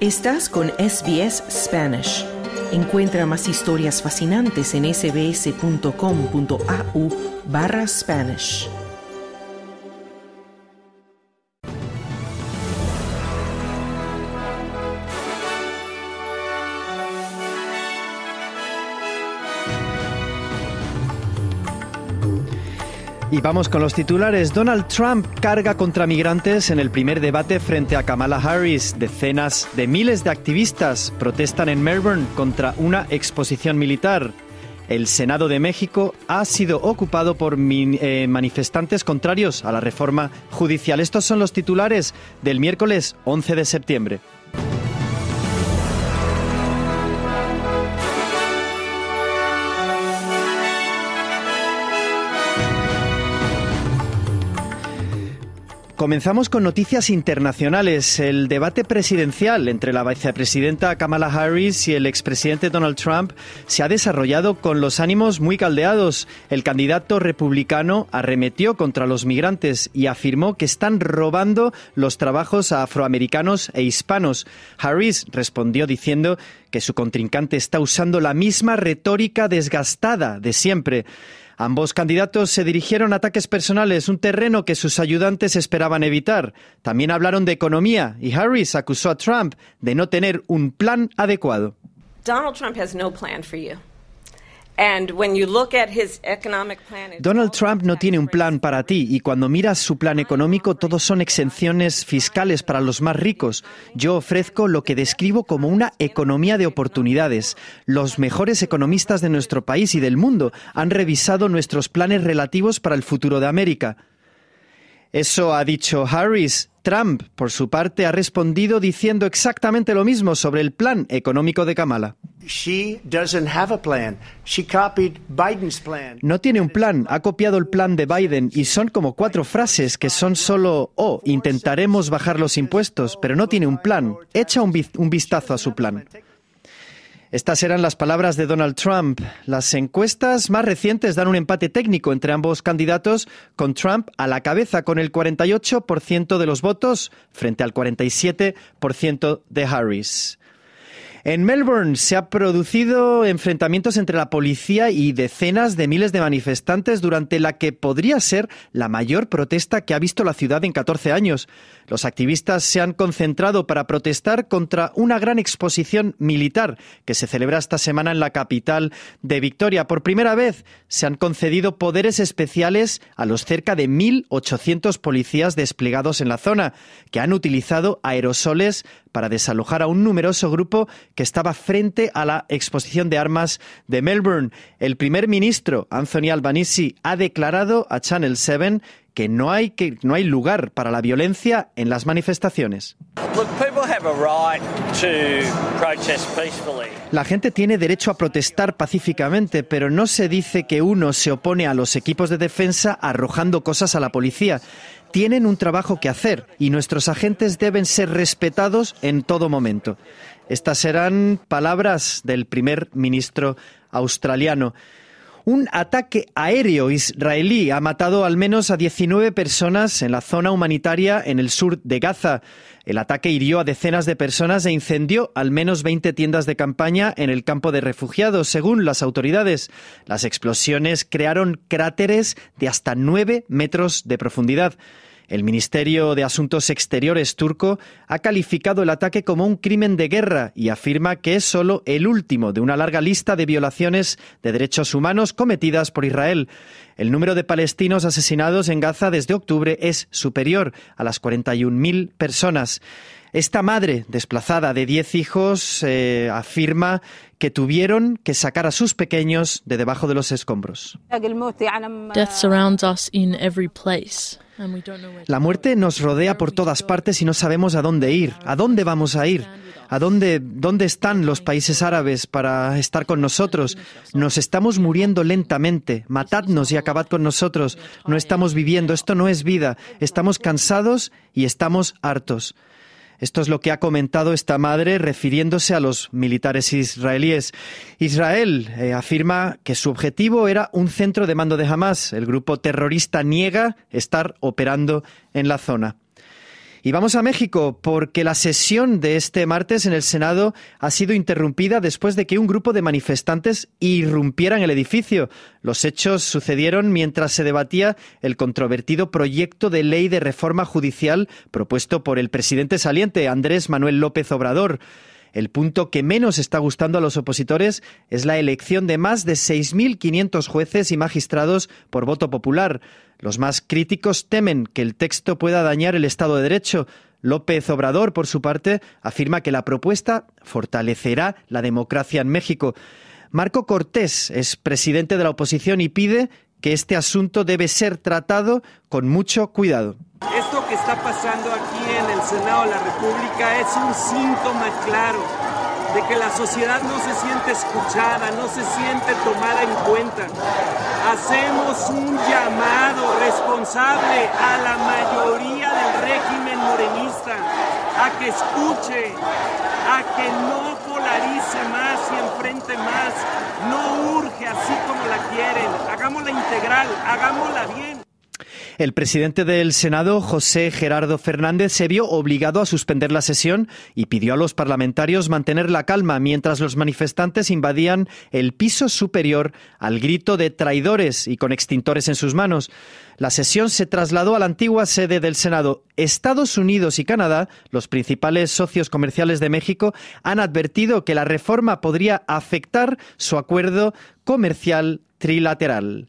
Estás con SBS Spanish. Encuentra más historias fascinantes en sbs.com.au barra Spanish. Y vamos con los titulares. Donald Trump carga contra migrantes en el primer debate frente a Kamala Harris. Decenas de miles de activistas protestan en Melbourne contra una exposición militar. El Senado de México ha sido ocupado por eh, manifestantes contrarios a la reforma judicial. Estos son los titulares del miércoles 11 de septiembre. Comenzamos con noticias internacionales. El debate presidencial entre la vicepresidenta Kamala Harris y el expresidente Donald Trump se ha desarrollado con los ánimos muy caldeados. El candidato republicano arremetió contra los migrantes y afirmó que están robando los trabajos a afroamericanos e hispanos. Harris respondió diciendo que su contrincante está usando la misma retórica desgastada de siempre. Ambos candidatos se dirigieron a ataques personales, un terreno que sus ayudantes esperaban evitar. También hablaron de economía y Harris acusó a Trump de no tener un plan adecuado. Donald Trump plan Donald Trump no tiene un plan para ti y cuando miras su plan económico todos son exenciones fiscales para los más ricos. Yo ofrezco lo que describo como una economía de oportunidades. Los mejores economistas de nuestro país y del mundo han revisado nuestros planes relativos para el futuro de América. Eso ha dicho Harris. Trump, por su parte, ha respondido diciendo exactamente lo mismo sobre el plan económico de Kamala. No tiene un plan, ha copiado el plan de Biden y son como cuatro frases que son solo, oh, intentaremos bajar los impuestos, pero no tiene un plan. Echa un, un vistazo a su plan. Estas eran las palabras de Donald Trump. Las encuestas más recientes dan un empate técnico entre ambos candidatos, con Trump a la cabeza con el 48% de los votos frente al 47% de Harris. En Melbourne se han producido enfrentamientos entre la policía y decenas de miles de manifestantes durante la que podría ser la mayor protesta que ha visto la ciudad en 14 años. Los activistas se han concentrado para protestar contra una gran exposición militar que se celebra esta semana en la capital de Victoria. Por primera vez se han concedido poderes especiales a los cerca de 1.800 policías desplegados en la zona, que han utilizado aerosoles para desalojar a un numeroso grupo que estaba frente a la exposición de armas de Melbourne. El primer ministro, Anthony Albanese, ha declarado a Channel 7 que no hay, que, no hay lugar para la violencia en las manifestaciones. La gente tiene derecho a protestar pacíficamente, pero no se dice que uno se opone a los equipos de defensa arrojando cosas a la policía. Tienen un trabajo que hacer y nuestros agentes deben ser respetados en todo momento. Estas serán palabras del primer ministro australiano. Un ataque aéreo israelí ha matado al menos a 19 personas en la zona humanitaria en el sur de Gaza. El ataque hirió a decenas de personas e incendió al menos 20 tiendas de campaña en el campo de refugiados, según las autoridades. Las explosiones crearon cráteres de hasta 9 metros de profundidad. El Ministerio de Asuntos Exteriores turco ha calificado el ataque como un crimen de guerra y afirma que es solo el último de una larga lista de violaciones de derechos humanos cometidas por Israel. El número de palestinos asesinados en Gaza desde octubre es superior a las 41.000 personas. Esta madre desplazada de 10 hijos eh, afirma que tuvieron que sacar a sus pequeños de debajo de los escombros. surrounds us in every place. La muerte nos rodea por todas partes y no sabemos a dónde ir, a dónde vamos a ir. ¿A dónde, dónde están los países árabes para estar con nosotros? Nos estamos muriendo lentamente. Matadnos y acabad con nosotros. No estamos viviendo. Esto no es vida. Estamos cansados y estamos hartos. Esto es lo que ha comentado esta madre refiriéndose a los militares israelíes. Israel eh, afirma que su objetivo era un centro de mando de Hamas. El grupo terrorista niega estar operando en la zona. Y vamos a México porque la sesión de este martes en el Senado ha sido interrumpida después de que un grupo de manifestantes irrumpieran el edificio. Los hechos sucedieron mientras se debatía el controvertido proyecto de ley de reforma judicial propuesto por el presidente saliente Andrés Manuel López Obrador. El punto que menos está gustando a los opositores es la elección de más de 6.500 jueces y magistrados por voto popular. Los más críticos temen que el texto pueda dañar el Estado de Derecho. López Obrador, por su parte, afirma que la propuesta fortalecerá la democracia en México. Marco Cortés es presidente de la oposición y pide que este asunto debe ser tratado con mucho cuidado. Esto que está pasando aquí en el Senado de la República es un síntoma claro de que la sociedad no se siente escuchada, no se siente tomada en cuenta. Hacemos un llamado responsable a la mayoría del régimen morenista a que escuche, a que no polarice más y enfrente más, no urge así como la quieren, hagámosla integral, hagámosla bien. El presidente del Senado, José Gerardo Fernández, se vio obligado a suspender la sesión y pidió a los parlamentarios mantener la calma mientras los manifestantes invadían el piso superior al grito de traidores y con extintores en sus manos. La sesión se trasladó a la antigua sede del Senado. Estados Unidos y Canadá, los principales socios comerciales de México, han advertido que la reforma podría afectar su acuerdo comercial trilateral.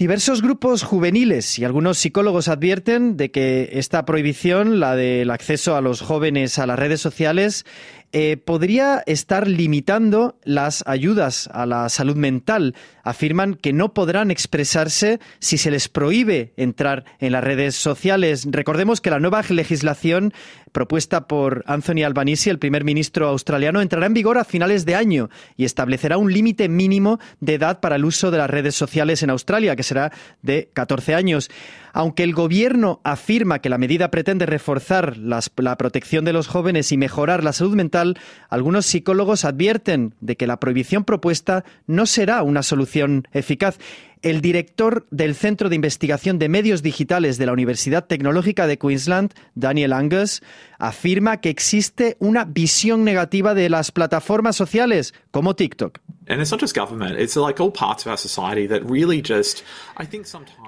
Diversos grupos juveniles y algunos psicólogos advierten de que esta prohibición, la del acceso a los jóvenes a las redes sociales, eh, podría estar limitando las ayudas a la salud mental. Afirman que no podrán expresarse si se les prohíbe entrar en las redes sociales. Recordemos que la nueva legislación propuesta por Anthony Albanese, el primer ministro australiano, entrará en vigor a finales de año y establecerá un límite mínimo de edad para el uso de las redes sociales en Australia, que será de 14 años. Aunque el gobierno afirma que la medida pretende reforzar la protección de los jóvenes y mejorar la salud mental, algunos psicólogos advierten de que la prohibición propuesta no será una solución eficaz el director del Centro de Investigación de Medios Digitales de la Universidad Tecnológica de Queensland, Daniel Angus, afirma que existe una visión negativa de las plataformas sociales como TikTok.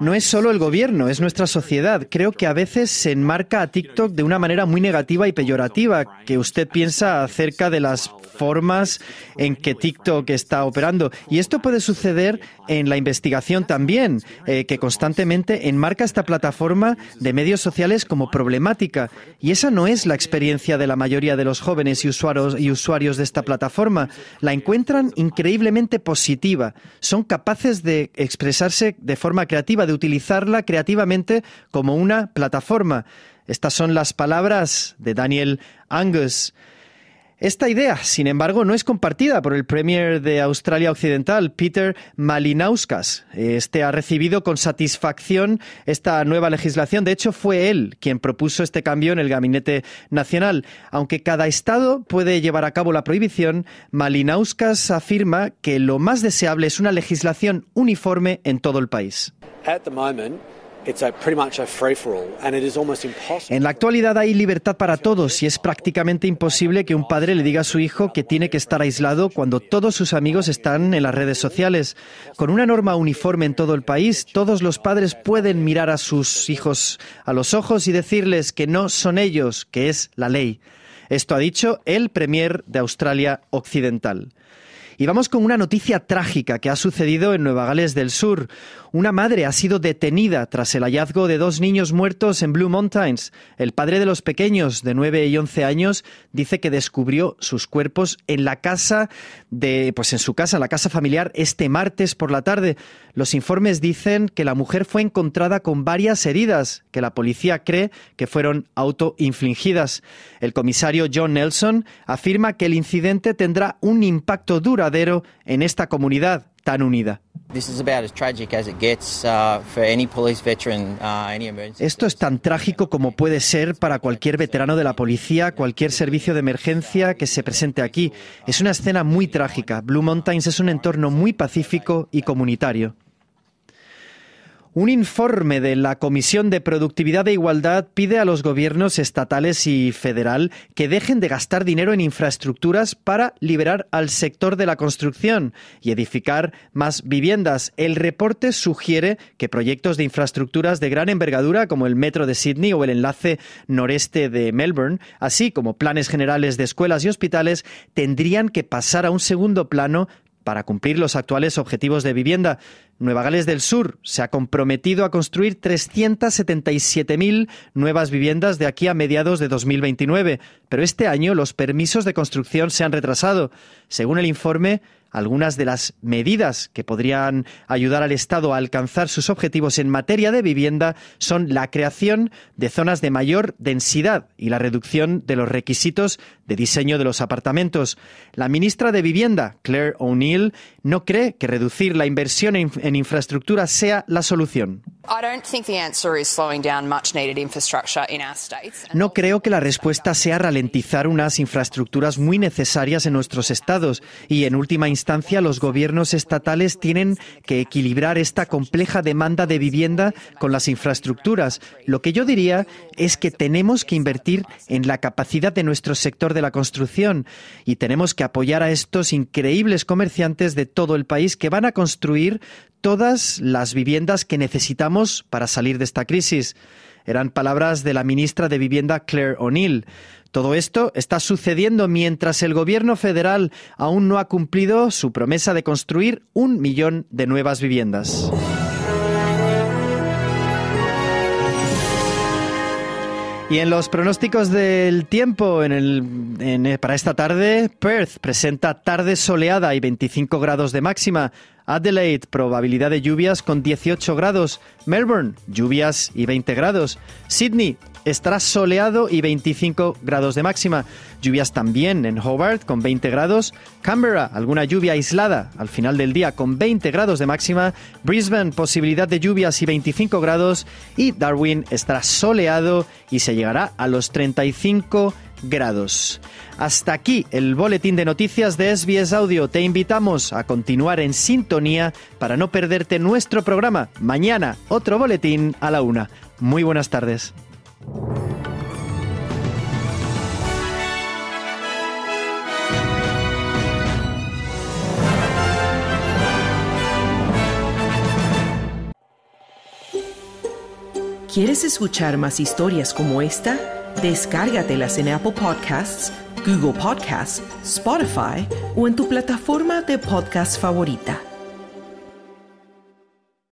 No es solo el gobierno, es nuestra sociedad. Creo que a veces se enmarca a TikTok de una manera muy negativa y peyorativa, que usted piensa acerca de las formas en que TikTok está operando. Y esto puede suceder en la investigación también, eh, que constantemente enmarca esta plataforma de medios sociales como problemática. Y esa no es la experiencia de la mayoría de los jóvenes y usuarios, y usuarios de esta plataforma. La encuentran increíblemente positiva. Son capaces de expresarse de forma creativa, de utilizarla creativamente como una plataforma. Estas son las palabras de Daniel Angus. Esta idea, sin embargo, no es compartida por el Premier de Australia Occidental, Peter Malinauskas. Este ha recibido con satisfacción esta nueva legislación. De hecho, fue él quien propuso este cambio en el Gabinete Nacional. Aunque cada Estado puede llevar a cabo la prohibición, Malinauskas afirma que lo más deseable es una legislación uniforme en todo el país. En la actualidad hay libertad para todos y es prácticamente imposible que un padre le diga a su hijo que tiene que estar aislado cuando todos sus amigos están en las redes sociales. Con una norma uniforme en todo el país, todos los padres pueden mirar a sus hijos a los ojos y decirles que no son ellos, que es la ley. Esto ha dicho el Premier de Australia Occidental. Y vamos con una noticia trágica que ha sucedido en Nueva Gales del Sur. Una madre ha sido detenida tras el hallazgo de dos niños muertos en Blue Mountains. El padre de los pequeños, de 9 y 11 años, dice que descubrió sus cuerpos en la casa de, pues en su casa, la casa familiar, este martes por la tarde. Los informes dicen que la mujer fue encontrada con varias heridas que la policía cree que fueron autoinfligidas. El comisario John Nelson afirma que el incidente tendrá un impacto duro en esta comunidad tan unida. Esto es tan trágico como puede ser para cualquier veterano de la policía, cualquier servicio de emergencia que se presente aquí. Es una escena muy trágica. Blue Mountains es un entorno muy pacífico y comunitario. Un informe de la Comisión de Productividad e Igualdad pide a los gobiernos estatales y federal que dejen de gastar dinero en infraestructuras para liberar al sector de la construcción y edificar más viviendas. El reporte sugiere que proyectos de infraestructuras de gran envergadura como el metro de Sydney o el enlace noreste de Melbourne, así como planes generales de escuelas y hospitales, tendrían que pasar a un segundo plano para cumplir los actuales objetivos de vivienda. Nueva Gales del Sur se ha comprometido a construir 377.000 nuevas viviendas de aquí a mediados de 2029, pero este año los permisos de construcción se han retrasado. Según el informe, algunas de las medidas que podrían ayudar al Estado a alcanzar sus objetivos en materia de vivienda son la creación de zonas de mayor densidad y la reducción de los requisitos de diseño de los apartamentos. La ministra de Vivienda, Claire O'Neill, no cree que reducir la inversión en, infraestructura sea la solución. No creo que la respuesta sea ralentizar unas infraestructuras muy necesarias en nuestros estados y en última instancia los gobiernos estatales tienen que equilibrar esta compleja demanda de vivienda con las infraestructuras. Lo que yo diría es que tenemos que invertir en la capacidad de nuestro sector de la construcción y tenemos que apoyar a estos increíbles comerciantes de todo el país que van a construir todas las viviendas que necesitamos para salir de esta crisis. Eran palabras de la ministra de Vivienda Claire O'Neill. Todo esto está sucediendo mientras el gobierno federal aún no ha cumplido su promesa de construir un millón de nuevas viviendas. Y en los pronósticos del tiempo eh, para esta tarde, Perth presenta tarde soleada y 25 grados de máxima. Adelaide, probabilidad de lluvias con 18 grados. Melbourne, lluvias y 20 grados. Sydney, Estará soleado y 25 grados de máxima. Lluvias también en Hobart con 20 grados. Canberra, alguna lluvia aislada al final del día con 20 grados de máxima. Brisbane, posibilidad de lluvias y 25 grados. Y Darwin estará soleado y se llegará a los 35 grados. Hasta aquí el boletín de noticias de SBS Audio. Te invitamos a continuar en sintonía para no perderte nuestro programa. Mañana otro boletín a la una. Muy buenas tardes. ¿Quieres escuchar más historias como esta? Descárgatelas en Apple Podcasts, Google Podcasts, Spotify o en tu plataforma de podcast favorita.